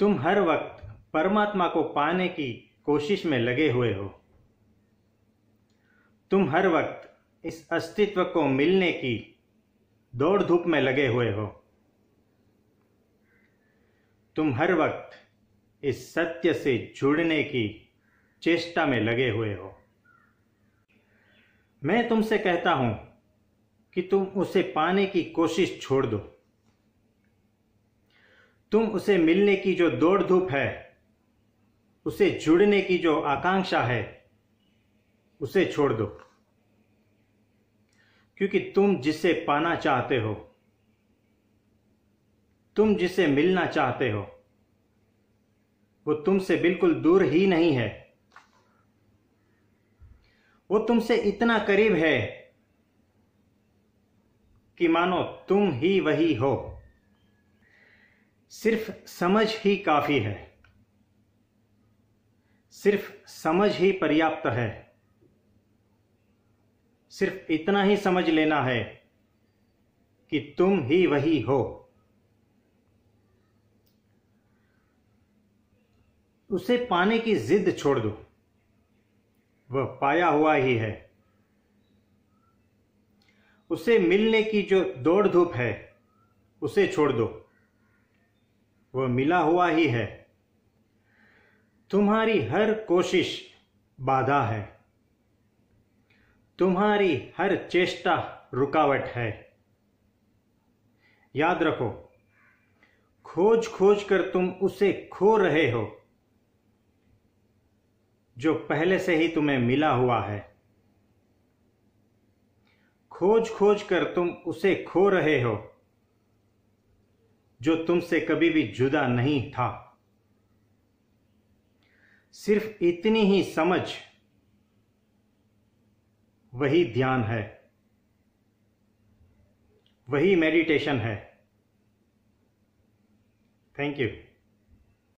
तुम हर वक्त परमात्मा को पाने की कोशिश में लगे हुए हो तुम हर वक्त इस अस्तित्व को मिलने की दौड़ धूप में लगे हुए हो तुम हर वक्त इस सत्य से जुड़ने की चेष्टा में लगे हुए हो मैं तुमसे कहता हूं कि तुम उसे पाने की कोशिश छोड़ दो तुम उसे मिलने की जो दौड़ धूप है उसे जुड़ने की जो आकांक्षा है उसे छोड़ दो क्योंकि तुम जिसे पाना चाहते हो तुम जिसे मिलना चाहते हो वो तुमसे बिल्कुल दूर ही नहीं है वो तुमसे इतना करीब है कि मानो तुम ही वही हो सिर्फ समझ ही काफ़ी है सिर्फ समझ ही पर्याप्त है सिर्फ इतना ही समझ लेना है कि तुम ही वही हो उसे पाने की जिद छोड़ दो वह पाया हुआ ही है उसे मिलने की जो दौड़ धूप है उसे छोड़ दो वह मिला हुआ ही है तुम्हारी हर कोशिश बाधा है तुम्हारी हर चेष्टा रुकावट है याद रखो खोज खोज कर तुम उसे खो रहे हो जो पहले से ही तुम्हें मिला हुआ है खोज खोज कर तुम उसे खो रहे हो जो तुमसे कभी भी जुदा नहीं था सिर्फ इतनी ही समझ वही ध्यान है वही मेडिटेशन है थैंक यू